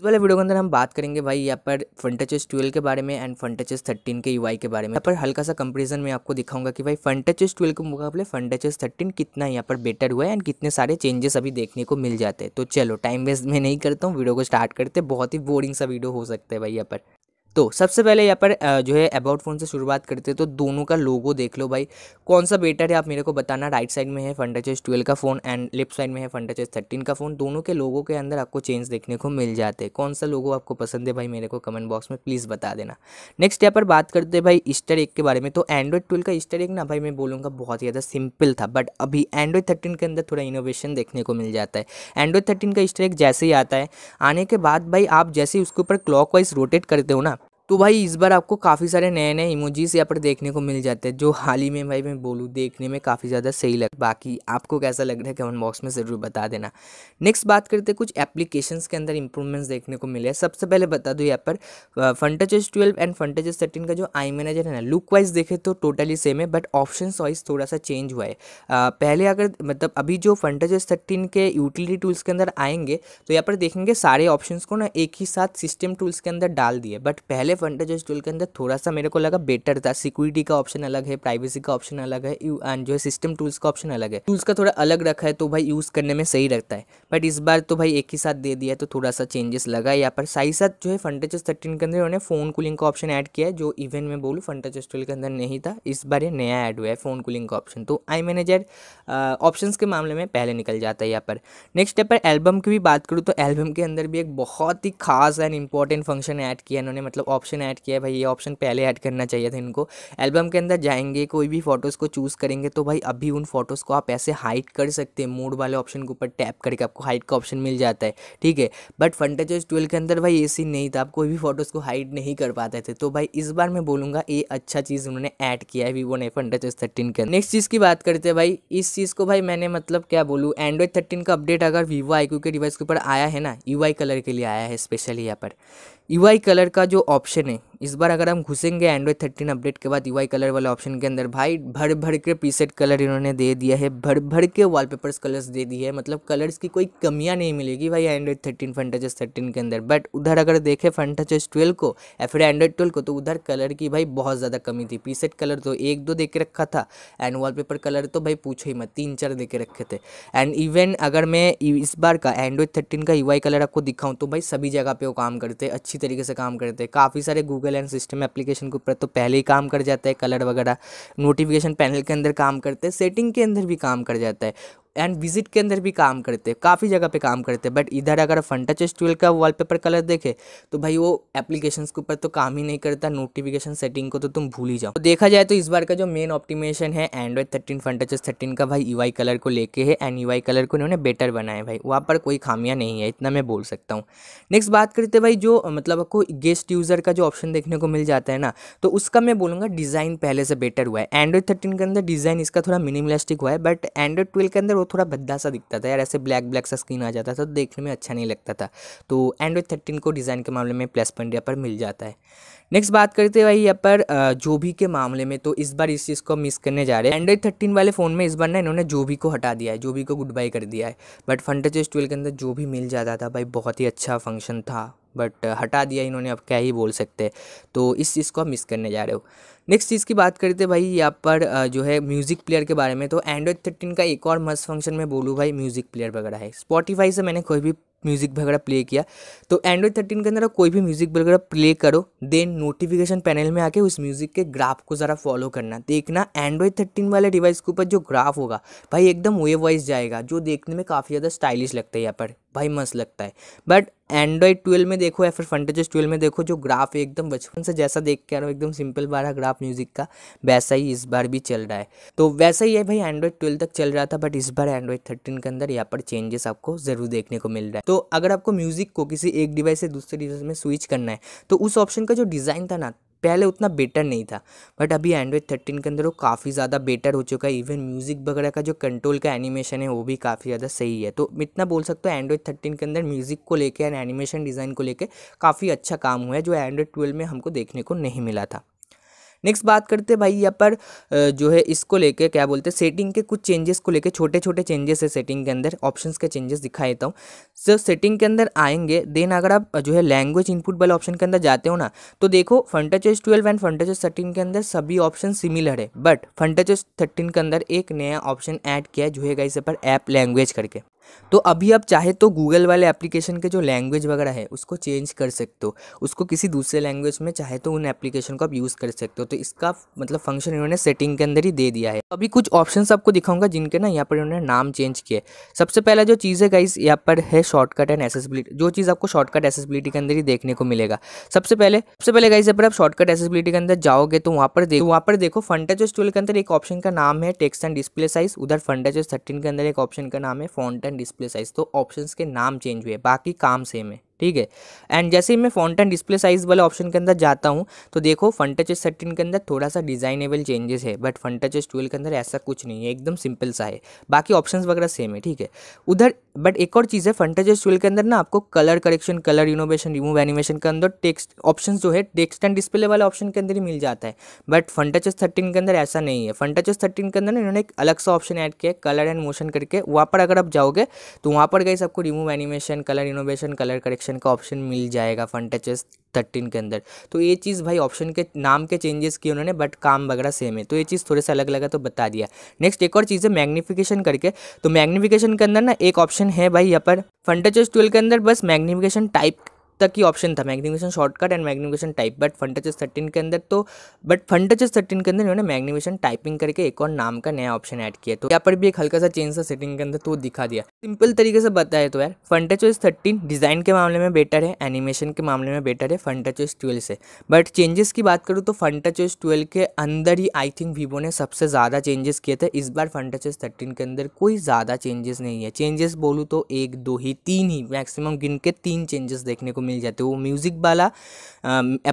इस वाले वीडियो के अंदर हम बात करेंगे भाई यहाँ पर फंटचेस ट्वेल्व के बारे में एंड फंटचेस थर्टीन के यूआई के बारे में यहाँ पर हल्का सा कंपेरिजन में आपको दिखाऊंगा कि भाई फंटचेस ट्वेल्व के मुकाबले फंटचेस थर्टीन कितना यहाँ पर बेटर हुआ है एंड कितने सारे चेंजेस अभी देखने को मिल जाते हैं तो चलो टाइम वेस्ट में नहीं करता हूँ वीडियो को स्टार्ट करते बहुत ही बोरिंग सा वीडियो हो सकता है भाई यहाँ पर तो सबसे पहले यहाँ पर जो है अबाउट फ़ोन से शुरुआत करते हैं तो दोनों का लोगो देख लो भाई कौन सा बेटर है आप मेरे को बताना राइट साइड में है चेस ट्वेल्व का फ़ोन एंड लेफ्ट साइड में है चेस थर्टीन का फ़ोन दोनों के लोगों के अंदर आपको चेंज देखने को मिल जाते हैं कौन सा लोगो आपको पसंद है भाई मेरे को कमेंट बॉक्स में प्लीज़ बता देना नेक्स्ट यहाँ पर बात करते हैं भाई ईस्टर एक के बारे में तो एंड्रॉइड ट्वेल्व का ईस्टर एक ना भाई मैं बोलूँगा बहुत ही ज़्यादा सिंपल था बट अभी एंड्रॉइड थर्टीन के अंदर थोड़ा इनोवेशन देखने को मिल जाता है एंड्रॉइड थर्टीन का ईस्टर एक जैसे ही आता है आने के बाद भाई आप जैसे उसके ऊपर क्लॉक रोटेट करते हो ना तो भाई इस बार आपको काफ़ी सारे नए नए इमोजीज यहाँ पर देखने को मिल जाते हैं जो हाल ही में भाई मैं बोलूँ देखने में काफ़ी ज़्यादा सही लग बाकी आपको कैसा लग रहा है कमेंट बॉक्स में ज़रूर बता देना नेक्स्ट बात करते कुछ एप्लीकेशंस के अंदर इंप्रूवमेंट्स देखने को मिले सबसे पहले बता दूँ यहाँ पर Funtouch OS twelve and Funtouch OS thirteen का जो आई मैनेजर है ना लुक वाइज देखे तो टोटली सेम है बट ऑप्शन वाइज थोड़ा सा चेंज हुआ है पहले अगर मतलब अभी जो फंटाचेस थर्टीन के यूटिलिटी टूल्स के अंदर आएंगे तो यहाँ पर देखेंगे सारे ऑप्शन को ना एक ही साथ सिस्टम टूल्स के अंदर डाल दिए बट पहले इस टूल के अंदर थोड़ा सा मेरे को लगा बेटर था सिक्योरिटी का ऑप्शन अलग है प्राइवेसी का ऑप्शन अलग है एंड जो है सिस्टम टूल्स का ऑप्शन अलग है टूल्स का थोड़ा अलग रखा है तो भाई यूज़ करने में सही रखता है बट इस बार तो भाई एक ही साथ दे दिया तो थोड़ा सा चेंजेस लगा यहाँ पर साथ साथ जो है फंटाजॉय थर्टीन के अंदर उन्होंने फ़ोन कूलिंग का ऑप्शन ऐड किया है जो इवेंट में बोलूँ फंटाजॉय टूल के अंदर नहीं था इस बार ये नया ऐड हुआ है फ़ोन कूलिंग का ऑप्शन तो आई मैनेजर ऑप्शन के मामले में पहले निकल जाता है यहाँ पर नेक्स्ट यहाँ पर एल्बम की भी बात करूँ तो एल्बम के अंदर भी एक बहुत ही खास एंड इंपॉर्टेंट फंक्शन ऐड किया इन्होंने मतलब ऑप्शन ऑप्शन ऐड किया है भाई ये ऑप्शन पहले ऐड करना चाहिए था इनको एल्बम के अंदर जाएंगे कोई भी फ़ोटोज़ को चूज़ करेंगे तो भाई अभी उन फोटोज़ को आप ऐसे हाइड कर सकते हैं मोड वाले ऑप्शन के ऊपर टैप करके आपको हाइट का ऑप्शन मिल जाता है ठीक है बट फंटाचॉइस ट्वेल्व के अंदर भाई ए नहीं था आप कोई भी फोटोज़ को हाइड नहीं कर पाते थे तो भाई इस बार मैं बोलूँगा ये अच्छा चीज़ उन्होंने ऐड किया है वीवो ने फंटाचॉइस थर्टीन के नेक्स्ट चीज़ की बात करते हैं भाई इस चीज़ को भाई मैंने मतलब क्या बोलूँ एंड्रॉइड थर्टीन का अपडेट अगर वीवो आई के डिवाइस के ऊपर आया है ना यू कलर के लिए आया है स्पेशली यहाँ पर यू कलर का जो ऑप्शन sini इस बार अगर हम घुसेंगे एंड्रॉयड थर्टीन अपडेट के बाद यूआई e कलर वाले ऑप्शन के अंदर भाई भर भर के प्रीसेट कलर इन्होंने दे दिया है भर भर के वॉलपेपर्स कलर्स दे दिए है मतलब कलर्स की कोई कमियाँ नहीं मिलेगी भाई एंड्रॉयड थर्टीन फंटाचेस थर्टीन के अंदर बट उधर अगर देखे फंटाचेस ट्वेल्व को या फिर एंड्रॉयड ट्वेल्व को तो उधर कलर की भाई बहुत ज़्यादा कमी थी प्रीसेट कलर तो एक दो दे के रखा था एंड वाल कलर तो भाई पूछो ही मत तीन चार दे के रखे थे एंड इवन अगर मैं इस बार का एंड्रॉयड थर्टीन का यू e कलर आपको दिखाऊँ तो भाई सभी जगह पे वो काम करते अच्छी तरीके से काम करते काफ़ी सारे गूगल एंड सिस्टम एप्लीकेशन के ऊपर तो पहले ही काम कर जाता है कलर वगैरह नोटिफिकेशन पैनल के अंदर काम करते हैं सेटिंग के अंदर भी काम कर जाता है एंड विजिट के अंदर भी काम करते हैं काफ़ी जगह पे काम करते हैं बट इधर अगर फंटा ट्वेल्व का वॉलपेपर कलर देखे तो भाई वो एप्लीकेशन के ऊपर तो काम ही नहीं करता नोटिफिकेशन सेटिंग को तो तुम भूल ही जाओ तो देखा जाए तो इस बार का जो मेन ऑप्टिमेशन है एंड्रॉइड थर्टीन फंटा थर्टीन का भाई यू e कलर को लेके है एंड यू कलर को इन्होंने बेटर बनाया भाई वहाँ पर कोई खामियाँ नहीं है इतना मैं बोल सकता हूँ नेक्स्ट बात करते भाई जो मतलब आपको गेस्ट यूज़र का जो ऑप्शन देखने को मिल जाता है ना तो उसका मैं बोलूँगा डिज़ाइन पहले से बेटर हुआ है एंड्रॉइड थर्टीन के अंदर डिज़ाइन इसका थोड़ा मिनिमलिस्टिक हुआ है बट एंड्रॉइड ट्वेल्व के अंदर वो थोड़ा भद्दा सा दिखता था यार ऐसे ब्लैक ब्लैक सा स्क्रीन आ जाता था तो देखने में अच्छा नहीं लगता था तो एंड्रॉइड थर्टीन को डिज़ाइन के मामले में प्लस पॉइंट यहाँ पर मिल जाता है नेक्स्ट बात करते हैं भाई यहाँ पर जो भी के मामले में तो इस बार इस चीज़ को मिस करने जा रहे हैं एंड्रॉइड थर्टीन वाले फ़ोन में इस बार ना इन्होंने जो भी को हटा दिया है जो भी को गुड बाई कर दिया है बट फंटेज ट्वेल्व के अंदर जो भी मिल जाता था भाई बहुत ही अच्छा फंक्शन था बट हटा दिया इन्होंने अब क्या ही बोल सकते हैं तो इस चीज़ को आप मिस करने जा रहे हो नेक्स्ट चीज़ की बात करते तो भाई यहाँ पर जो है म्यूज़िक प्लेयर के बारे में तो एंड्रॉयड थर्टीन का एक और मस्त फंक्शन मैं बोलूँ भाई म्यूज़िक प्लेयर वगैरह है स्पॉटीफाई से मैंने कोई भी म्यूज़िक वगैरह प्ले किया तो एंड्रॉयड थर्टीन के अंदर कोई भी म्यूज़िक वगैरह प्ले करो देन नोटिफिकेशन पैनल में आके उस म्यूज़िक के ग्राफ को ज़रा फॉलो करना देखना एंड्रॉयड थर्टीन वाले डिवाइस के ऊपर जो ग्राफ होगा भाई एकदम वे वाइज जाएगा जो देखने में काफ़ी ज़्यादा स्टाइलिश लगता है यहाँ पर भाई मस्त लगता है बट एंड्रॉयड ट्वेल्व में देखो या फिर फंटेजेस ट्वेल्व में देखो जो ग्राफ एकदम बचपन से जैसा देख के आ रहा हूँ एकदम सिंपल वाला ग्राफ म्यूज़िक का वैसा ही इस बार भी चल रहा है तो वैसा ही है भाई एंड्रॉयड ट्वेल्व तक चल रहा था बट इस बार एंड्रॉयड थर्टीन के अंदर यहाँ पर चेंजेस आपको ज़रूर देखने को मिल रहा है तो अगर आपको म्यूज़िक को किसी एक डिवाइस से दूसरे डिवाइस में स्विच करना है तो उस ऑप्शन का जो डिज़ाइन था ना पहले उतना बेटर नहीं था बट अभी एंड्रॉयड थर्टीन के अंदर वो काफ़ी ज़्यादा बेटर हो चुका है इवन म्यूज़िक वगैरह का जो कंट्रोल का एनिमेशन है वो भी काफ़ी ज़्यादा सही है तो इतना बोल सकते हो एंड्रॉयड थर्टीन के अंदर म्यूज़िक को लेकर एंड एनिमेशन डिज़ाइन को लेकर काफ़ी अच्छा काम हुआ है जो एंड्रॉयड ट्वेल्व में हमको देखने को नहीं मिला था नेक्स्ट बात करते हैं भाई यहाँ पर जो है इसको लेके क्या बोलते हैं सेटिंग के कुछ चेंजेस को लेके छोटे छोटे चेंजेस है सेटिंग के अंदर ऑप्शंस के चेंजेस दिखा देता हूँ सर सेटिंग के अंदर आएंगे देन अगर आप जो है लैंग्वेज इनपुट वाले ऑप्शन के अंदर जाते हो ना तो देखो S twelve and Funtouch OS thirteen के अंदर सभी ऑप्शन सिमिलर है बट फंटाचेज थर्टीन के अंदर एक नया ऑप्शन ऐड किया है जो है गाइस पर ऐप लैंग्वेज करके तो अभी आप चाहे तो गूगल वाले एप्लीकेशन के जो लैंग्वेज वगैरह है उसको चेंज कर सकते हो उसको किसी दूसरे लैंग्वेज में चाहे तो उन एप्लीकेशन को आप यूज़ कर सकते हो तो इसका मतलब फंक्शन इन्होंने सेटिंग के अंदर ही दे दिया है अभी कुछ ऑप्शन आपको दिखाऊंगा जिनके ना यहाँ पर इन्होंने नाम चेंज किए सबसे पहला जो चीज़ है गाइस यहाँ पर है शॉर्टकट एंड एसेसबिलिटी जो चीज़ आपको शॉर्टकट एसेसबिलिटी के अंदर ही देखने को मिलेगा सबसे पहले सबसे पहले गाइस अगर पर आप शॉर्टकट एसेसबिलिटी के अंदर जाओगे तो वहाँ पर देखो वहाँ पर देखो फंटेज टूल के अंदर एक ऑप्शन का नाम है टेक्स्ट एंड डिस्प्ले साइज उधर फंटेज थर्टीन के अंदर एक ऑप्शन का नाम है फॉन्ट एंड डिस्प्ले साइज तो ऑप्शन के नाम चेंज हुए बाकी काम सेम है ठीक है एंड जैसे ही मैं फॉन्ट एंड डिस्प्ले साइज वाले ऑप्शन के अंदर जाता हूँ तो देखो फंटा चेस्ट थर्टीन के अंदर थोड़ा सा डिजाइनेबल चेंजेस है बट फंटा ट्वेल्व के अंदर ऐसा कुछ नहीं है एकदम सिंपल सा है बाकी ऑप्शंस वगैरह सेम है ठीक है उधर बट एक और चीज़ है फंटेजेस टूल के अंदर ना आपको colour correction colour innovation remove animation के अंदर टेक्स्ट ऑप्शन जो है टेक्स्ट एंड डिस्प्ले वाले ऑप्शन के अंदर ही मिल जाता है बट फंटेजेस थर्टीन के अंदर ऐसा नहीं है फंटेजेस थर्टीन के अंदर ना इन्होंने एक अलग सा ऑप्शन ऐड किया कलर एंड मोशन करके वहाँ पर अगर आप जाओगे तो वहाँ पर गई आपको remove animation colour innovation colour correction का ऑप्शन मिल जाएगा फंटेजेस थर्टीन के अंदर तो ये चीज़ भाई ऑप्शन के नाम के चेंजेस किए उन्होंने बट काम वगैरह सेम है तो ये चीज़ थोड़े से अलग लगा तो बता दिया नेक्स्ट एक और चीज़ है मैग्नीफिकेशन करके तो मैग्नीफिकेशन के अंदर ना एक ऑप्शन है भाई यहाँ पर फंटाचर्स ट्वेल्व के अंदर बस मैग्नीफिकेशन टाइप तक ही ऑप्शन था magnification shortcut and magnification type but Funtouch OS thirteen के अंदर तो बट फंटचेस थर्टीन के अंदर इन्होंने मैग्निफिकेशन टाइपिंग करके एक और नाम का नया ऑप्शन ऐड किया तो यहाँ पर भी एक हल्का सा चेंज था सेटिंग के अंदर तो दिखा दिया सिंपल तरीके से बताया तो यार फंटचेस थर्टीन डिज़ाइन के मामले में बेटर है एनिमेशन के मामले में बेटर है फंटचेस ट्वेल्व से बट चेंजेस की बात करूँ तो फंटचेस ट्वेल्व के अंदर ही आई थिंक वीवो ने सबसे ज़्यादा चेंजेस किए थे इस बार फंटचेस थर्टीन के अंदर कोई ज़्यादा चेंजेस नहीं है चेंजेस बोलूँ तो एक दो ही तीन ही मैक्सिमम गिन के तीन चेंजेस देखने को मिल जाते हैं वो म्यूज़िक वाला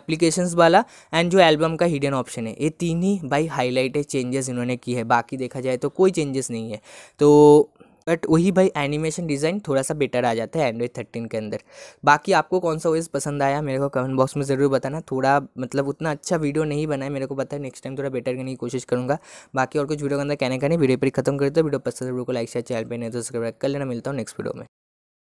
एप्लीकेशंस वाला एंड जो एल्बम का हिडन ऑप्शन है ये तीन ही भाई है चेंजेस इन्होंने की है बाकी देखा जाए तो कोई चेंजेस नहीं है तो बट वही भाई एनिमेशन डिज़ाइन थोड़ा सा बेटर आ जाता है एंड्रॉइड थर्टीन के अंदर बाकी आपको कौन सा वेज पसंद आया मेरे को कमेंट बॉक्स में ज़रूर बताना थोड़ा मतलब उतना अच्छा वीडियो नहीं बना है मेरे को पता है नेक्स्ट टाइम थोड़ा बेटर करने की कोशिश करूँगा बाकी और कुछ वीडियो के अंदर कहने का नहीं वीडियो पर खत्म करते वीडियो पसंद तो वीडियो को लाइक शेयर चैनल पर नहीं तो सब्सक्राइब कर लेना मिलता हूँ नेक्स्ट वीडियो में